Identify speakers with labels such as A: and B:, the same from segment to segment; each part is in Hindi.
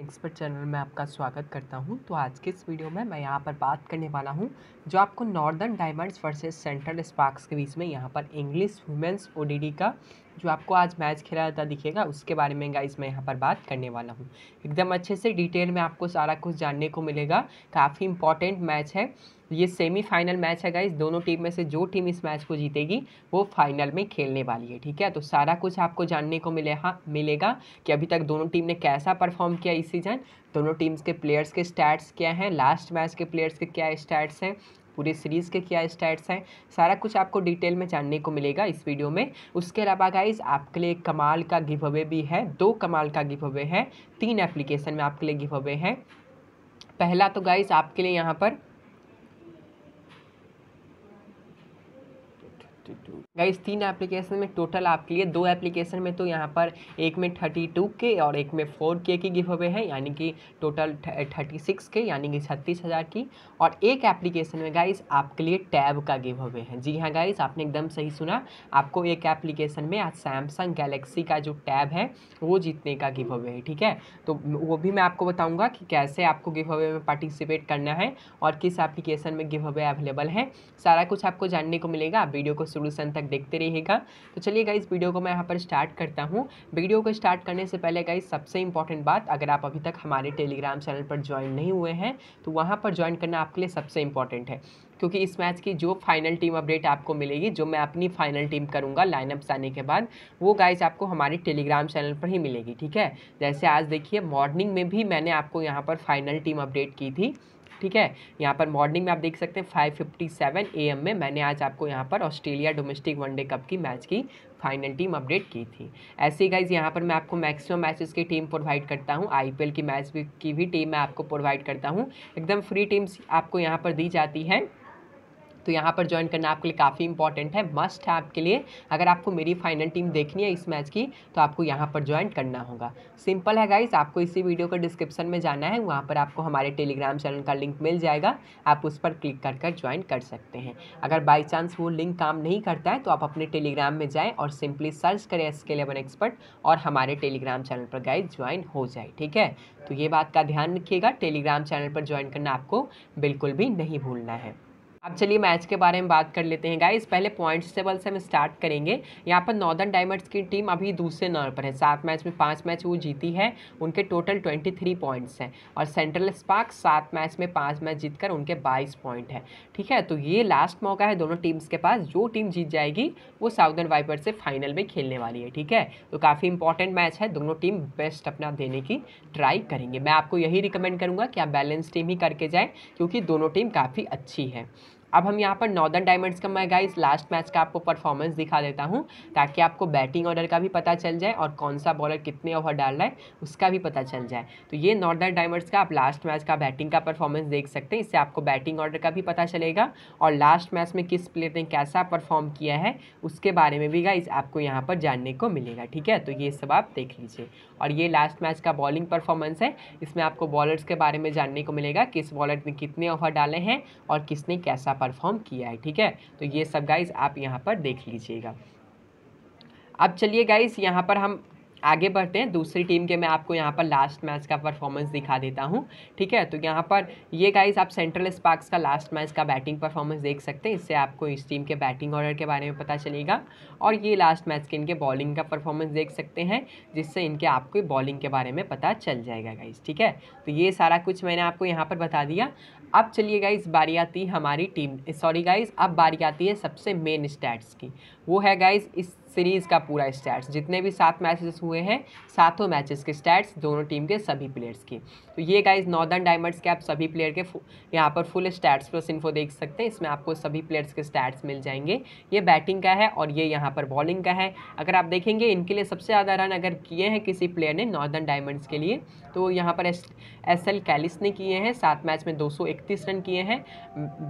A: एक्सपर्ट चैनल में आपका स्वागत करता हूं तो आज के इस वीडियो में मैं यहां पर बात करने वाला हूं जो आपको Northern Diamonds versus Central Sparks के बीच में यहां पर इंग्लिश वुमेंस ओडीडी का जो आपको आज मैच खेला जाता दिखेगा उसके बारे में गाइस मैं यहाँ पर बात करने वाला हूँ एकदम अच्छे से डिटेल में आपको सारा कुछ जानने को मिलेगा काफ़ी इंपॉर्टेंट मैच है ये सेमीफाइनल मैच है गाइस दोनों टीम में से जो टीम इस मैच को जीतेगी वो फाइनल में खेलने वाली है ठीक है तो सारा कुछ आपको जानने को मिले हाँ, मिलेगा कि अभी तक दोनों टीम ने कैसा परफॉर्म किया इस सीजन दोनों टीम्स के प्लेयर्स के स्टैट्स क्या हैं लास्ट मैच के प्लेयर्स के क्या स्टैट्स हैं पूरे सीरीज़ के क्या स्टैट्स हैं सारा कुछ आपको डिटेल में जानने को मिलेगा इस वीडियो में उसके अलावा गाइज आपके लिए कमाल का गिव अवे भी है दो कमाल का गिव अवे है तीन एप्लीकेशन में आपके लिए गिव अवे है पहला तो गाइज आपके लिए यहाँ पर गाइस तीन एप्लीकेशन में टोटल आपके लिए दो एप्लीकेशन में तो यहाँ पर एक में थर्टी टू के और एक में फोर के की गिफ अवे है यानी कि टोटल थर्टी सिक्स के यानी कि छत्तीस हज़ार की और एक एप्लीकेशन में गाइस आपके लिए टैब का गिव अवे है जी हाँ गाइस आपने एकदम सही सुना आपको एक एप्लीकेशन में आज सैमसंग गैलेक्सी का जो टैब है वो जीतने का गिव अवे है ठीक है तो वो भी मैं आपको बताऊँगा कि कैसे आपको गिव अवे में पार्टिसिपेट करना है और किस एप्लीकेशन में गिव अवे अवेलेबल है सारा कुछ आपको जानने को मिलेगा वीडियो को सोल्यूशन से तक देखते रहिएगा तो चलिए गाइज वीडियो को मैं यहाँ पर स्टार्ट करता हूँ वीडियो को स्टार्ट करने से पहले गाइज सबसे इंपॉर्टेंट बात अगर आप अभी तक हमारे टेलीग्राम चैनल पर ज्वाइन नहीं हुए हैं तो वहाँ पर ज्वाइन करना आपके लिए सबसे इंपॉर्टेंट है क्योंकि इस मैच की जो फाइनल टीम अपडेट आपको मिलेगी जो मैं अपनी फाइनल टीम करूँगा लाइनअप्स आने के बाद वो गाइज आपको हमारे टेलीग्राम चैनल पर ही मिलेगी ठीक है जैसे आज देखिए मॉर्निंग में भी मैंने आपको यहाँ पर फाइनल टीम अपडेट की थी ठीक है यहाँ पर मॉर्निंग में आप देख सकते हैं फाइव फिफ्टी सेवन ए एम में मैंने आज आपको यहाँ पर ऑस्ट्रेलिया डोमेस्टिक वनडे कप की मैच की फाइनल टीम अपडेट की थी ऐसे ही गाइज यहाँ पर मैं आपको मैक्सिमम मैचेस की टीम प्रोवाइड करता हूँ आईपीएल की मैच की भी टीम मैं आपको प्रोवाइड करता हूँ एकदम फ्री टीम्स आपको यहाँ पर दी जाती है तो यहाँ पर ज्वाइन करना आपके लिए काफ़ी इंपॉर्टेंट है मस्ट है आपके लिए अगर आपको मेरी फाइनल टीम देखनी है इस मैच की तो आपको यहाँ पर ज्वाइन करना होगा सिंपल है गाइज आपको इसी वीडियो को डिस्क्रिप्शन में जाना है वहाँ पर आपको हमारे टेलीग्राम चैनल का लिंक मिल जाएगा आप उस पर क्लिक कर कर ज्वाइन कर सकते हैं अगर बाई चांस वो लिंक काम नहीं करता है तो आप अपने टेलीग्राम में जाएँ और सिंपली सर्च करें एस के एक्सपर्ट और हमारे टेलीग्राम चैनल पर गाइज ज्वाइन हो जाए ठीक है तो ये बात का ध्यान रखिएगा टेलीग्राम चैनल पर ज्वाइन करना आपको बिल्कुल भी नहीं भूलना है अब चलिए मैच के बारे में बात कर लेते हैं गाइस पहले पॉइंट्स टेबल से हम स्टार्ट करेंगे यहाँ पर नॉर्दर्न डायमंड्स की टीम अभी दूसरे नंबर पर है सात मैच में पाँच मैच वो जीती है उनके टोटल ट्वेंटी थ्री पॉइंट्स हैं और सेंट्रल स्पार्क सात मैच में पाँच मैच जीतकर उनके बाईस पॉइंट है ठीक है तो ये लास्ट मौका है दोनों टीम्स के पास जो टीम जीत जाएगी वो साउदर्न वाइपर से फाइनल में खेलने वाली है ठीक है तो काफ़ी इंपॉर्टेंट मैच है दोनों टीम बेस्ट अपना देने की ट्राई करेंगे मैं आपको यही रिकमेंड करूँगा कि आप बैलेंस टीम ही करके जाएँ क्योंकि दोनों टीम काफ़ी अच्छी है अब हम यहाँ पर नॉर्दर्न डायमंड्स का मैं गाइस लास्ट मैच का आपको परफॉर्मेंस दिखा देता हूँ ताकि आपको बैटिंग ऑर्डर का भी पता चल जाए और कौन सा बॉलर कितने ओवर डाल रहा है उसका भी पता चल जाए तो ये नॉर्दर्न डायमंड्स का आप लास्ट मैच का बैटिंग का परफॉर्मेंस देख सकते हैं इससे आपको बैटिंग ऑर्डर का भी पता चलेगा और लास्ट मैच में किस प्लेयर ने कैसा परफॉर्म किया है उसके बारे में भी गाइज आपको यहाँ पर जानने को मिलेगा ठीक है तो ये सब आप देख लीजिए और ये लास्ट मैच का बॉलिंग परफॉर्मेंस है इसमें आपको बॉलर्स के बारे में जानने को मिलेगा किस बॉलर ने कितने ओवर डाले हैं और किसने कैसा परफॉर्म किया है ठीक है तो ये सब गाइज आप यहाँ पर देख लीजिएगा अब चलिए गाइज यहाँ पर हम आगे बढ़ते हैं दूसरी टीम के मैं आपको यहाँ पर लास्ट मैच का परफॉर्मेंस दिखा देता हूँ ठीक है तो यहाँ पर ये गाइस आप सेंट्रल स्पार्क्स का लास्ट मैच का बैटिंग परफॉर्मेंस देख सकते हैं इससे आपको इस टीम के बैटिंग ऑर्डर के बारे में पता चलेगा और ये लास्ट मैच के इनके बॉलिंग का परफॉर्मेंस देख सकते हैं जिससे इनके आपको बॉलिंग के बारे में पता चल जाएगा गाइज ठीक है तो ये सारा कुछ मैंने आपको यहाँ पर बता दिया अब चलिए गाइज बारी आती है हमारी टीम सॉरी गाइज अब बारी आती है सबसे मेन स्टैट्स की वो है गाइज इस सीरीज़ का पूरा स्टैट्स जितने भी सात मैचेस हुए हैं सातों मैचेस के स्टैट्स दोनों टीम के सभी प्लेयर्स की तो ये गाइज नॉर्दर्न डायमंड्स के आप सभी प्लेयर के यहाँ पर फुल स्टैट्स प्लस इन्फो देख सकते हैं इसमें आपको सभी प्लेयर्स के स्टैट्स मिल जाएंगे ये बैटिंग का है और ये यहाँ पर बॉलिंग का है अगर आप देखेंगे इनके लिए सबसे ज़्यादा रन अगर किए हैं किसी प्लेयर ने नॉर्दर्न डायमंड्स के लिए तो यहाँ पर एस एल कैलिस ने किए हैं सात मैच में 231 रन किए हैं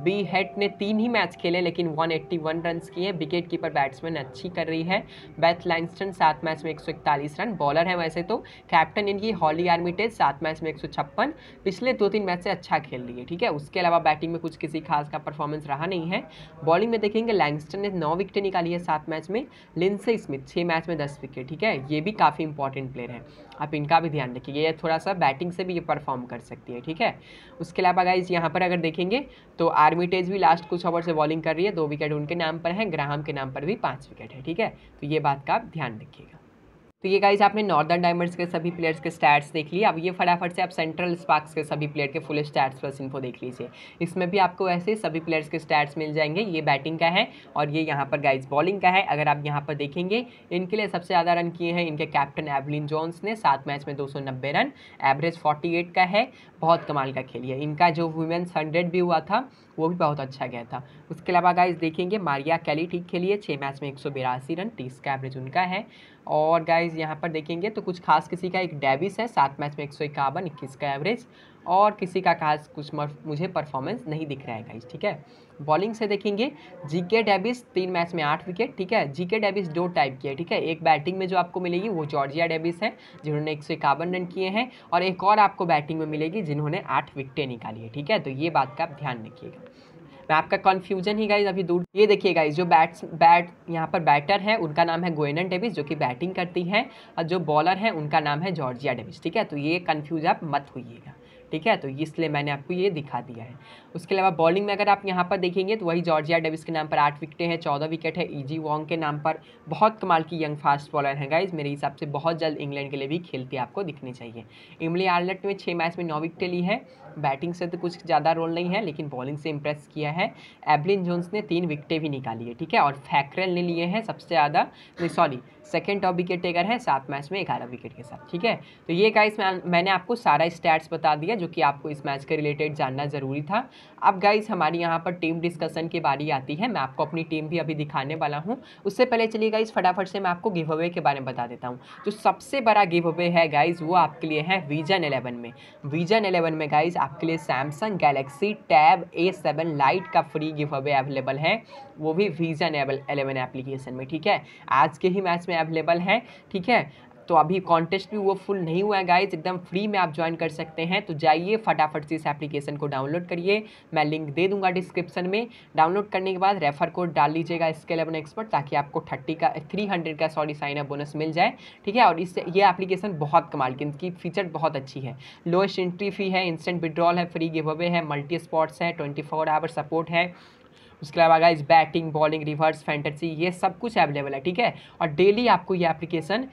A: बी हेट ने तीन ही मैच खेले लेकिन 181 रन किए हैं विकेट कीपर बैट्समैन अच्छी कर रही है है बेथ लैंगस्टन सात मैच में इकतालीस रन बॉलर है वैसे तो कैप्टन इनकी हॉली आर्मिटेज सात मैच में छप्पन पिछले दो तीन मैच से अच्छा खेल रही है ठीक है उसके अलावा बैटिंग में कुछ किसी खास का परफॉर्मेंस रहा नहीं है बॉलिंग में देखेंगे लैंगस्टन ने नौ विकेटें निकाली है सात मैच में लिंसे स्मिथ छः मैच में दस विकेट ठीक है ये भी काफ़ी इंपॉर्टेंट प्लेयर है आप इनका भी ध्यान रखिए ये थोड़ा सा बैटिंग से भी ये परफॉर्म कर सकती है ठीक है उसके अलावा गाइज यहाँ पर अगर देखेंगे तो आर्मिटेज भी लास्ट कुछ ओवर से बॉलिंग कर रही है दो विकेट उनके नाम पर है ग्राहम के नाम पर भी पांच विकेट है ठीक है तो ये बात का आप ध्यान रखिएगा तो ये गाइज आपने नॉर्दर्न डायमंड्स के सभी प्लेयर्स के स्टैट्स देख लिए अब ये फटाफट से आप सेंट्रल स्पार्क्स के सभी प्लेयर के फुल स्टैट्स प्लस इन्फो देख लीजिए इसमें भी आपको ऐसे सभी प्लेयर्स के स्टैट्स मिल जाएंगे ये बैटिंग का है और ये यहाँ पर गाइज बॉलिंग का है अगर आप यहाँ पर देखेंगे इनके लिए सबसे ज़्यादा रन किए हैं इनके कैप्टन एवलिन जॉन्स ने सात मैच में दो रन एवरेज फोर्टी का है बहुत कमाल का खेल है इनका जो वुमेंस हंड्रेड भी हुआ था वो भी बहुत अच्छा गया था उसके अलावा गाइज देखेंगे मारिया कैली ठीक खेली है छः मैच में एक रन तीस का एवरेज उनका है और गाइज यहाँ पर देखेंगे तो कुछ खास किसी का एक डेविस है सात मैच में एक सौ इक्यावन इक्कीस का एवरेज और किसी का खास कुछ मुझे परफॉर्मेंस नहीं दिख रहा है गाइज ठीक है बॉलिंग से देखेंगे जी के डेविस तीन मैच में आठ विकेट ठीक है जी के डेविस दो टाइप की है ठीक है एक बैटिंग में जो आपको मिलेगी वो जॉर्जिया डेविस है जिन्होंने एक सौ इक्यावन रन किए हैं और एक और आपको बैटिंग में मिलेगी जिन्होंने आठ विकटें निकाली है ठीक है तो ये बात का आप ध्यान रखिएगा मैं तो आपका कन्फ्यूजन ही गाइज अभी दूर ये देखिए गाइज जो बैट्स बैट यहाँ पर बैटर हैं उनका नाम है गोयनन डेविस जो कि बैटिंग करती हैं और जो बॉलर हैं उनका नाम है जॉर्जिया डेविस ठीक है तो ये कन्फ्यूज आप मत होइएगा ठीक है तो इसलिए मैंने आपको ये दिखा दिया है उसके अलावा बॉलिंग में अगर आप यहाँ पर देखेंगे तो वही जॉर्जिया डेविस के नाम पर आठ विकेटें हैं चौदह विकेट है ईजी e वॉन्ग के नाम पर बहुत कमाल की यंग फास्ट बॉलर हैं गाइज मेरे हिसाब से बहुत जल्द इंग्लैंड के लिए भी खेलती आपको दिखनी चाहिए इमली आर्लेट में छः मैच में नौ विकेटें ली है बैटिंग से तो कुछ ज़्यादा रोल नहीं है लेकिन बॉलिंग से इम्प्रेस किया है एबलिन जोन्स ने तीन विकेटें भी निकाली है ठीक है और फैक्रेल ने लिए हैं सबसे ज़्यादा sorry second top wicket taker है सात मैच में ग्यारह विकेट के साथ ठीक है तो ये गाइस मैंने आपको सारा स्टैट्स बता दिया जो कि आपको इस मैच के रिलेटेड जानना ज़रूरी था अब गाइस हमारी यहाँ पर टीम डिस्कशन की बारी आती है मैं आपको अपनी टीम भी अभी दिखाने वाला हूँ उससे पहले चलिए गाइस फटाफट से मैं आपको गिव अवे के बारे में बता देता हूँ जो सबसे बड़ा गिव अवे है गाइज़ वो आपके लिए है विजन एलेवन में विजन एलेवन में गाइज़ आपके लिए Samsung Galaxy Tab A seven Lite का फ्री गिव अवे अवेलेबल है वो भी विजन एलेवन एप्लीकेशन में ठीक है आज के ही मैच में अवेलेबल है ठीक है तो अभी कॉन्टेस्ट भी वो फुल नहीं हुआ है गाइज एकदम फ्री में आप ज्वाइन कर सकते हैं तो जाइए फटाफट से इस एप्लीकेशन को डाउनलोड करिए मैं लिंक दे दूंगा डिस्क्रिप्शन में डाउनलोड करने के बाद रेफर कोड डाल लीजिएगा इसके एवन एक्सपर्ट ताकि आपको थर्टी का थ्री हंड्रेड का सॉरी साइन अप बोनस मिल जाए ठीक है और इस ये एप्लीकेशन बहुत कमाल की इनकी फीचर बहुत अच्छी है लोएस्ट एंट्री फी है इंस्टेंट विड्रॉल है फ्री गिव अवे है मल्टी स्पॉट्स है ट्वेंटी फोर आवर सपोर्ट है उसके अलावा guys batting bowling reverse fantasy ये सब कुछ अवेलेबल है ठीक है और डेली आपको ये एप्लीकेशन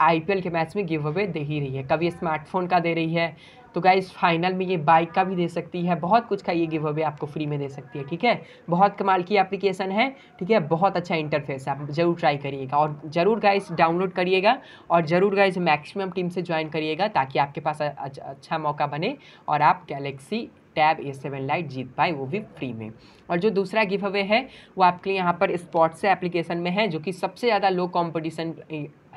A: आईपीएल के मैच में गिव अवे दे ही रही है कभी स्मार्टफोन का दे रही है तो गाइज फाइनल में ये बाइक का भी दे सकती है बहुत कुछ का ये गिव अवे आपको फ्री में दे सकती है ठीक है बहुत कमाल की एप्लीकेशन है ठीक है बहुत अच्छा इंटरफेस है आप जरूर ट्राई करिएगा और ज़रूर गाइज डाउनलोड करिएगा और ज़रूर गाइज मैक्सिमम टीम से ज्वाइन करिएगा ताकि आपके पास अच्छा मौका बने और आप Galaxy Tab A seven Lite जीत पाए वो भी फ्री में और जो दूसरा गिव अवे है वो आपके लिए यहाँ पर स्पॉट से एप्लीकेशन में है जो कि सबसे ज़्यादा लो कॉम्पिटिशन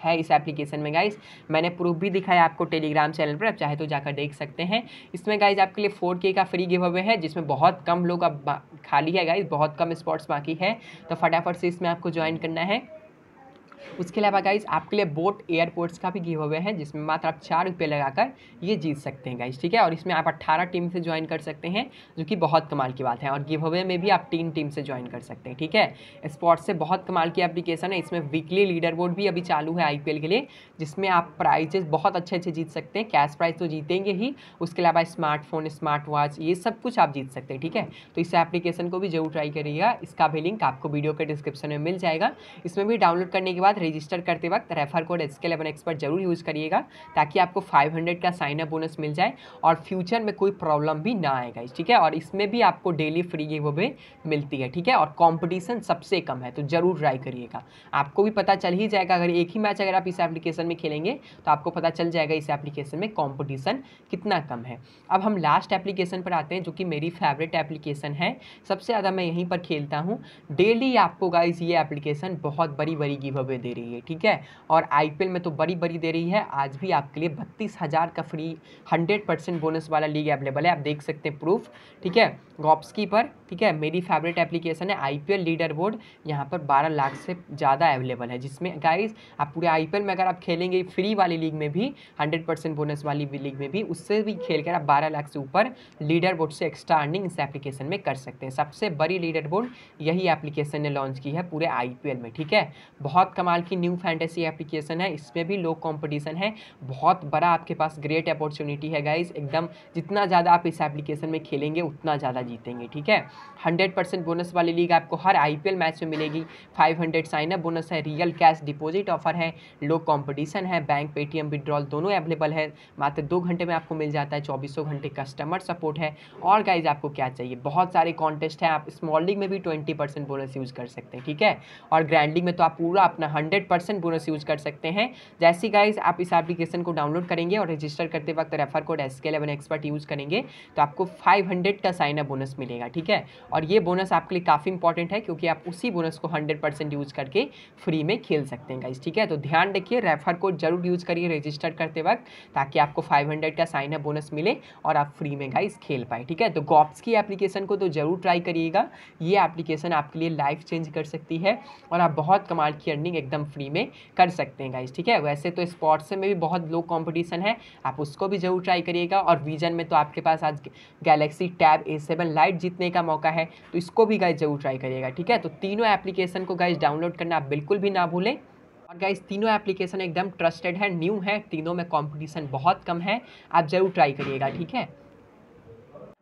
A: है इस एप्लीकेशन में गाइज मैंने प्रूफ भी दिखाया आपको टेलीग्राम चैनल पर आप चाहे तो जाकर देख सकते हैं इसमें गाइज आपके लिए फोर के का फ्री गिव अवे है जिसमें बहुत कम लोग अब खाली है गाइज बहुत कम स्पॉट्स बाकी है तो फटाफट से इसमें आपको ज्वाइन करना है उसके अलावा गाइज आपके लिए बोट एयरपोर्ट्स का भी गिव अवे है जिसमें मात्र आप चार रुपये लगाकर ये जीत सकते हैं गाइज ठीक है और इसमें आप अट्ठारह टीम से ज्वाइन कर सकते हैं जो कि बहुत कमाल की बात है और गिव अवे में भी आप तीन टीम से ज्वाइन कर सकते हैं ठीक है स्पोर्ट्स से बहुत कमाल की एप्लीकेशन है इसमें वीकली लीडर बोर्ड भी अभी चालू है आई के लिए जिसमें आप प्राइजेस बहुत अच्छे अच्छे जीत सकते हैं कैश प्राइज तो जीतेंगे ही उसके अलावा स्मार्टफोन स्मार्ट वॉच ये सब कुछ आप जीत सकते हैं ठीक है तो इस एप्लीकेशन को भी जरूर ट्राई करिएगा इसका भी लिंक आपको वीडियो के डिस्क्रिप्शन में मिल जाएगा इसमें भी डाउनलोड करने के बाद बाद रजिस्टर करते वक्त refer code S K Eleven expert जरूर यूज़ करिएगा ताकि आपको 500 का साइन अप बोनस मिल जाए और फ्यूचर में कोई प्रॉब्लम भी ना आएगा ठीक है और इसमें भी आपको डेली फ्री गिव अवे मिलती है ठीक है और कॉम्पिटिशन सबसे कम है तो ज़रूर ट्राई करिएगा आपको भी पता चल ही जाएगा अगर एक ही मैच अगर आप इस एप्लीकेशन में खेलेंगे तो आपको पता चल जाएगा इस एप्लीकेशन में कॉम्पिटिशन कितना कम है अब हम लास्ट एप्लीकेशन पर आते हैं जो कि मेरी फेवरेट एप्लीकेशन है सबसे ज़्यादा मैं यहीं पर खेलता हूँ डेली आपको गाइज ये एप्लीकेशन बहुत बड़ी बड़ी गिव अवे रुपये दे रही है ठीक है और आई में तो बड़ी बड़ी दे रही है आज भी आपके लिए बत्तीस हज़ार का फ्री हंड्रेड परसेंट बोनस वाला लीग अवेलेबल है आप देख सकते हैं प्रूफ ठीक है गॉप्सकी पर ठीक है मेरी फेवरेट एप्लीकेशन है आई लीडर बोर्ड यहाँ पर बारह लाख से ज़्यादा अवेलेबल है जिसमें गाइज आप पूरे आई में अगर आप खेलेंगे फ्री वाली लीग में भी हंड्रेड परसेंट बोनस वाली लीग में भी उससे भी खेलकर आप बारह लाख से ऊपर लीडर बोर्ड से एक्स्ट्रा अर्निंग इस एप्लीकेशन में कर सकते हैं सबसे बड़ी लीडर बोर्ड यही एप्लीकेशन ने लॉन्च की है पूरे आई में ठीक है बहुत कम कमाल की न्यू फैंटेसी एप्लीकेशन है इसमें भी लो कंपटीशन है बहुत बड़ा आपके पास ग्रेट अपॉर्चुनिटी है गाइज एकदम जितना ज़्यादा आप इस एप्लीकेशन में खेलेंगे उतना ज़्यादा जीतेंगे ठीक है हंड्रेड परसेंट बोनस वाली लीग आपको हर आई मैच में मिलेगी five hundred sign up bonus है रियल कैश डिपोजिट ऑफर है लो कॉम्पिटिशन है बैंक पेटीएम विड्रॉल दोनों अवेलेबल है मात्र दो घंटे में आपको मिल जाता है चौबीसों घंटे कस्टमर सपोर्ट है और गाइज आपको क्या चाहिए बहुत सारे कॉन्टेस्ट हैं आप स्मॉल लीग में भी ट्वेंटी बोनस यूज़ कर सकते हैं ठीक है और ग्रैंड लीग में तो आप पूरा अपना हंड्रेड परसेंट बोनस यूज कर सकते हैं जैसी गाइज आप इस एप्लीकेशन को डाउनलोड करेंगे और रजिस्टर करते वक्त refer code S K Eleven expert use करेंगे तो आपको फाइव हंड्रेड का साइन अप बोनस मिलेगा ठीक है और ये बोनस आपके लिए काफ़ी इंपॉर्टेंट है क्योंकि आप उसी बोनस को हंड्रेड परसेंट यूज करके फ्री में खेल सकते हैं गाइज ठीक है तो ध्यान रखिए रेफर कोड जरूर यूज करिए रजिस्टर करते वक्त ताकि आपको फाइव हंड्रेड का साइन अप बोनस मिले और आप फ्री में गाइज खेल पाए ठीक है तो गॉप्स की एप्लीकेशन को तो जरूर ट्राई करिएगा ये एप्लीकेशन आपके लिए लाइफ चेंज कर सकती है और आप बहुत कमाल की अर्निंग एकदम फ्री में कर सकते हैं गाइज ठीक है वैसे तो स्पॉर्ट्स में भी बहुत लो कॉम्पिटिशन है आप उसको भी ज़रूर ट्राई करिएगा और विजन में तो आपके पास आज Galaxy Tab A seven Lite जीतने का मौका है तो इसको भी गाइज ज़रूर ट्राई करिएगा ठीक है तो तीनों एप्लीकेशन को गाइज डाउनलोड करना आप बिल्कुल भी ना भूलें और गाइज तीनों एप्लीकेशन एकदम ट्रस्टेड है न्यू है तीनों में कंपटीशन बहुत कम है आप ज़रूर ट्राई करिएगा ठीक है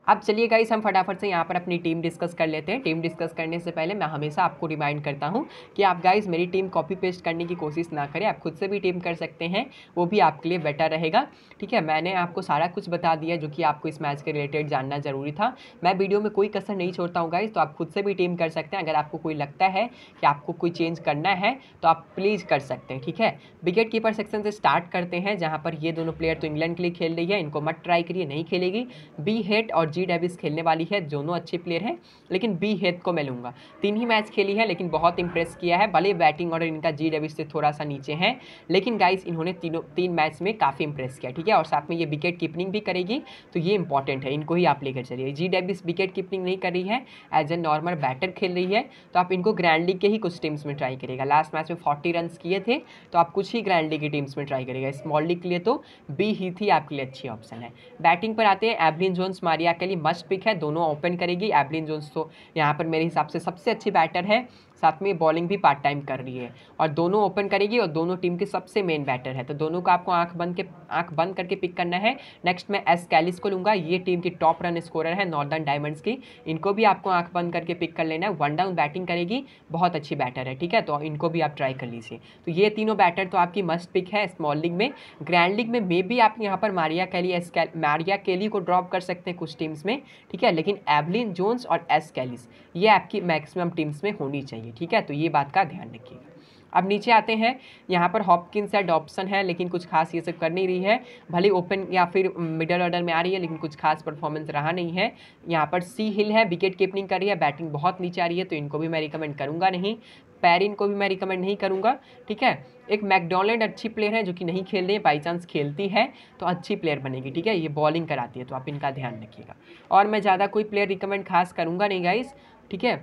A: अब चलिए गाइस हम फटाफट से यहाँ पर अपनी टीम डिस्कस कर लेते हैं टीम डिस्कस करने से पहले मैं हमेशा आपको रिमाइंड करता हूँ कि आप गाइस मेरी टीम कॉपी पेस्ट करने की कोशिश ना करें आप खुद से भी टीम कर सकते हैं वो भी आपके लिए बेटर रहेगा ठीक है मैंने आपको सारा कुछ बता दिया जो कि आपको इस मैच के रिलेटेड जानना जरूरी था मैं वीडियो में कोई कसर नहीं छोड़ता हूँ गाइज तो आप खुद से भी टीम कर सकते हैं अगर आपको कोई लगता है कि आपको कोई चेंज करना है तो आप प्लीज़ कर सकते हैं ठीक है विकेट कीपर सेक्शन से स्टार्ट करते हैं जहाँ पर ये दोनों प्लेयर तो इंग्लैंड के लिए खेल रही है इनको मत ट्राई करिए नहीं खेलेगी बी हेट और जी डेविस खेलने वाली है दोनों अच्छे प्लेयर हैं लेकिन बी हेथ को मैं लूँगा तीन ही मैच खेली है लेकिन बहुत इंप्रेस किया है भले बैटिंग ऑर्डर इनका जी डेविस से थोड़ा सा नीचे है लेकिन गाइस इन्होंने तीनों तीन मैच में काफ़ी इंप्रेस किया ठीक है और साथ में ये विकेट कीपनिंग भी करेगी तो ये इंपॉर्टेंट है इनको ही आप लेकर चलिए जी डेविस विकेट कीपनिंग नहीं कर रही है एज ए नॉर्मल बैटर खेल रही है तो आप इनको ग्रैंड लीग के ही कुछ टीम्स में ट्राई करेगा लास्ट मैच में फोर्टी रन किए थे तो आप कुछ ही ग्रैंड लीग की टीम्स में ट्राई करेगा स्मॉल लीग के लिए तो बी ही थी आपके लिए अच्छी ऑप्शन है बैटिंग पर आते हैं एवलिन जोन्स मारिया के के लिए मस्ट पिक है दोनों ओपन करेगी एबलिन जोन्स तो यहाँ पर मेरे हिसाब से सबसे अच्छी बैटर है साथ में बॉलिंग भी पार्ट टाइम कर रही है और दोनों ओपन करेगी और दोनों टीम के सबसे मेन बैटर है तो दोनों को आपको आंख बंद के आंख बंद करके पिक करना है नेक्स्ट मैं एस कैलिस को लूँगा ये टीम की टॉप रन स्कोरर है नॉर्दर्न डायमंड्स की इनको भी आपको आंख बंद करके पिक कर लेना है वन डाउन बैटिंग करेगी बहुत अच्छी बैटर है ठीक है तो इनको भी आप ट्राई कर लीजिए तो ये तीनों बैटर तो आपकी मस्ट पिक है स्मॉल लीग में ग्रैंड लीग में मे भी आप यहाँ पर मारिया कैली एस मारिया केली को ड्रॉप कर सकते हैं कुछ टीम्स में ठीक है लेकिन एवलिन जोन्स और एस कैलिस ये आपकी मैक्सिमम टीम्स में होनी चाहिए चाहिए ठीक है तो ये बात का ध्यान रखिएगा अब नीचे आते हैं यहाँ पर हॉपकिंस ऑप्शन है लेकिन कुछ खास ये सब कर नहीं रही है भले ओपन या फिर मिडल ऑर्डर में आ रही है लेकिन कुछ खास परफॉर्मेंस रहा नहीं है यहाँ पर सी हिल है विकेट कीपनिंग कर रही है बैटिंग बहुत नीचे आ रही है तो इनको भी मैं रिकमेंड करूँगा नहीं पैरिन को भी मैं रिकमेंड नहीं करूँगा ठीक है एक मैकडोनल्ड अच्छी प्लेयर है जो कि नहीं खेल रही है बाई चांस खेलती है तो अच्छी प्लेयर बनेगी ठीक है ये बॉलिंग कराती है तो आप इनका ध्यान रखिएगा और मैं ज़्यादा कोई प्लेयर रिकमेंड खास करूँगा नहीं गाइस ठीक है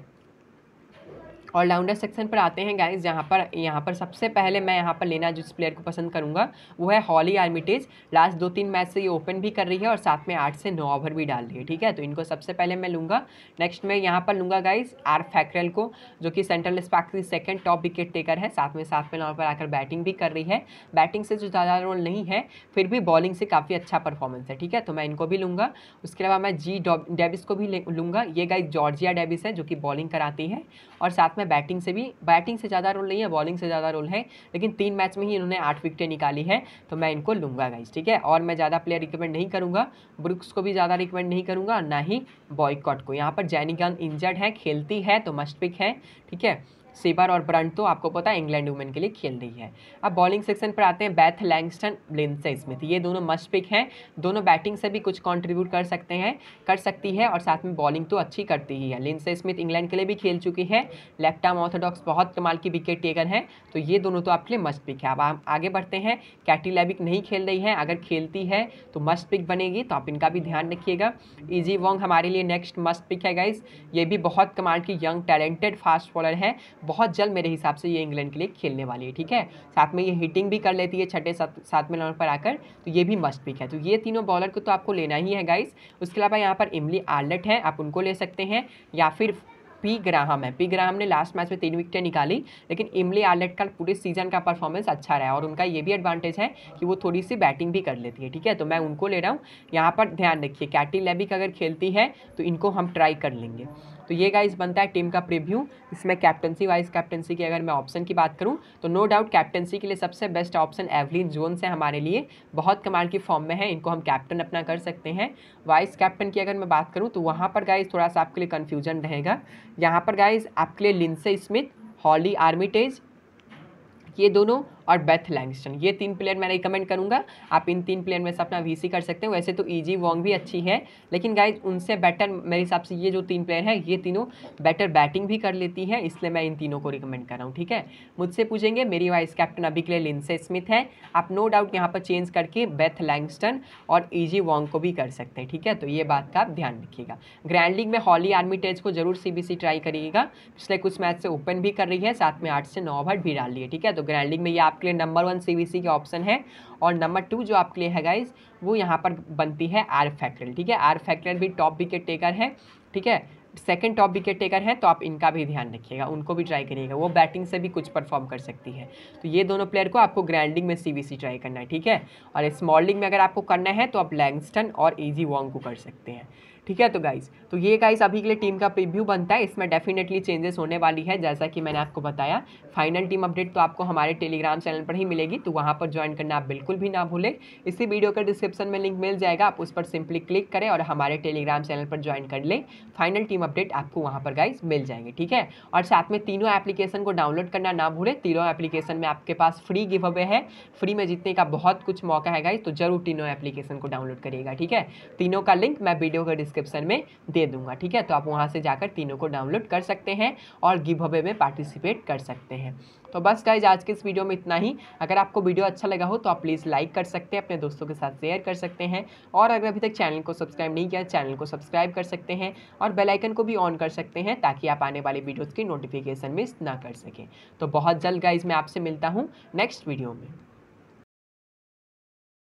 A: ऑलराउंडर सेक्शन पर आते हैं गाइज जहाँ पर यहाँ पर सबसे पहले मैं यहाँ पर लेना जिस प्लेयर को पसंद करूँगा वो है हॉली आर्मिटेज लास्ट दो तीन मैच से ये ओपन भी कर रही है और साथ में आठ से नौ ओवर भी डाल रही है ठीक है तो इनको सबसे पहले मैं लूँगा नेक्स्ट मैं यहाँ पर लूँगा गाइज आर फैक्रल को जो कि सेंट्रल स्पार्क की सेकेंड टॉप विकेट टेकर है साथ में साथ में नौ पर आकर बैटिंग भी कर रही है बैटिंग से जो ज़्यादा रोल नहीं है फिर भी बॉलिंग से काफ़ी अच्छा परफॉर्मेंस है ठीक है तो मैं इनको भी लूँगा उसके अलावा मैं जी डेविस को भी लूँगा ये गाइज जॉर्जिया डेविस है जो कि बॉलिंग कराती है और साथ में में बैटिंग से भी बैटिंग से ज़्यादा रोल नहीं है बॉलिंग से ज़्यादा रोल है लेकिन तीन मैच में ही इन्होंने आठ विकटें निकाली है तो मैं इनको लूँगा गाइज ठीक है और मैं ज़्यादा प्लेयर रिकमेंड नहीं करूँगा ब्रुक्स को भी ज़्यादा रिकमेंड नहीं करूँगा ना ही बॉयकॉट को यहाँ पर जैनिकान इंजर्ड है खेलती है तो मस्ट पिक है ठीक है सेबर और ब्रंट तो आपको पता है इंग्लैंड वुमेन के लिए खेल रही है अब बॉलिंग सेक्शन पर आते हैं बैथ लैंगस्टन लिंसे स्मिथ ये दोनों मस्ट पिक हैं दोनों बैटिंग से भी कुछ कॉन्ट्रीब्यूट कर सकते हैं कर सकती है और साथ में बॉलिंग तो अच्छी करती ही है लिंसे स्मिथ इंग्लैंड के लिए भी खेल चुकी है लेफ्ट आर्म ऑर्थोडॉक्स बहुत कमाल की विकेट टेकर हैं तो ये दोनों तो आपके लिए मस्ट पिक है अब आगे बढ़ते हैं कैटी लैबिक नहीं खेल रही है अगर खेलती है तो मस्ट पिक बनेगी तो आप इनका भी ध्यान रखिएगा ईजी वोंग हमारे लिए नेक्स्ट मस्ट पिक है गाइज ये भी बहुत कमाल की यंग टैलेंटेड फास्ट बॉलर है बहुत जल्द मेरे हिसाब से ये इंग्लैंड के लिए खेलने वाली है ठीक है साथ में ये हिटिंग भी कर लेती है छठे सातवें नंबर पर आकर तो ये भी मस्ट पिक है तो ये तीनों बॉलर को तो आपको लेना ही है गाइस उसके अलावा यहाँ पर इमली आर्लेट है आप उनको ले सकते हैं या फिर पी ग्राहम है पी ग्राहम ने लास्ट मैच में तीन विकेटें निकाली लेकिन इमली आर्लेट का पूरे सीजन का परफॉर्मेंस अच्छा रहा है और उनका ये भी एडवांटेज है कि वो थोड़ी सी बैटिंग भी कर लेती है ठीक है तो मैं उनको ले रहा हूँ यहाँ पर ध्यान रखिए कैटी लेबिक अगर खेलती है तो इनको हम ट्राई कर लेंगे तो ये गाइस बनता है टीम का प्रीव्यू इसमें कैप्टनसी वाइस कैप्टनसी की अगर मैं ऑप्शन की बात करूँ तो नो डाउट कैप्टनसी के लिए सबसे बेस्ट ऑप्शन एवलिन जोन्स है हमारे लिए बहुत कमाल की फॉर्म में है इनको हम कैप्टन अपना कर सकते हैं वाइस कैप्टन की अगर मैं बात करूँ तो वहाँ पर गाइज थोड़ा सा आपके लिए कन्फ्यूजन रहेगा यहाँ पर गाइज आपके लिए लिंसे स्मिथ हॉली आर्मिटेज ये दोनों और बेथ लैंगस्टन ये तीन प्लेयर मैं रिकमेंड करूँगा आप इन तीन प्लेयर में से अपना वीसी कर सकते हैं वैसे तो ईजी वॉन्ग भी अच्छी है लेकिन गाइज उनसे बेटर मेरे हिसाब से ये जो तीन प्लेयर हैं ये तीनों बेटर बैटिंग भी कर लेती हैं इसलिए मैं इन तीनों को रिकमेंड कर रहा हूँ ठीक है मुझसे पूछेंगे मेरी वाइस कैप्टन अभी के लिए लिंसे स्मिथ है आप नो डाउट यहाँ पर चेंज करके बेथ लैंगस्टन और ईजी वॉन्ग को भी कर सकते हैं ठीक है तो ये बात का आप ध्यान रखिएगा ग्रैंड लीग में हॉली आर्मी टेज को जरूर सी ट्राई करिएगा पिछले कुछ मैच से ओपन भी कर रही है साथ में आठ से नौ ओवर भी डाल लिए है ठीक है तो ग्रैंड लीग में ये आप आपके लिए नंबर वन सी का ऑप्शन है और नंबर टू जो आपके लिए है गाइज वो यहाँ पर बनती है आर फैक्टर ठीक है आर फैक्टर भी टॉप विकेट टेकर है ठीक है सेकेंड टॉप विकेट टेकर हैं तो आप इनका भी ध्यान रखिएगा उनको भी ट्राई करिएगा वो बैटिंग से भी कुछ परफॉर्म कर सकती है तो ये दोनों प्लेयर को आपको ग्रैंडिंग में सीबीसी ट्राई करना है ठीक है और स्मॉलिंग में अगर आपको करना है तो आप लैंगस्टन और ईजी वॉन्ग को कर सकते हैं ठीक है तो गाइज तो ये गाइज अभी के लिए टीम का प्रिव्यू बनता है इसमें डेफिनेटली चेंजेस होने वाली है जैसा कि मैंने आपको बताया फाइनल टीम अपडेट तो आपको हमारे टेलीग्राम चैनल पर ही मिलेगी तो वहाँ पर ज्वाइन करना आप बिल्कुल भी ना भूलें इसी वीडियो का डिस्क्रिप्शन में लिंक मिल जाएगा आप उस पर सिंपली क्लिक करें और हमारे टेलीग्राम चैनल पर ज्वाइन कर लें फाइनल टीम अपडेट आपको वहाँ पर गाइज मिल जाएंगे ठीक है और साथ में तीनों एप्लीकेशन को डाउनलोड करना ना भूलें तीनों एप्लीकेशन में आपके पास फ्री गिव अवे है फ्री में जीतने का बहुत कुछ मौका है गाइज तो जरूर तीनों एप्लीकेशन को डाउनलोड करिएगा ठीक है तीनों का लिंक मैं वीडियो का डिस्क्रिप्शन में दे दूंगा ठीक है तो आप वहाँ से जाकर तीनों को डाउनलोड कर सकते हैं और गिव अवे में पार्टिसिपेट कर सकते हैं तो बस गाइज आज के इस वीडियो में इतना ही अगर आपको वीडियो अच्छा लगा हो तो आप प्लीज़ लाइक कर सकते हैं अपने दोस्तों के साथ शेयर कर सकते हैं और अगर अभी तक चैनल को सब्सक्राइब नहीं किया चैनल को सब्सक्राइब कर सकते हैं और बेलाइकन को भी ऑन कर सकते हैं ताकि आप आने वाले वीडियोज़ की नोटिफिकेशन मिस ना कर सकें तो बहुत जल्द गाइज मैं आपसे मिलता हूँ नेक्स्ट वीडियो में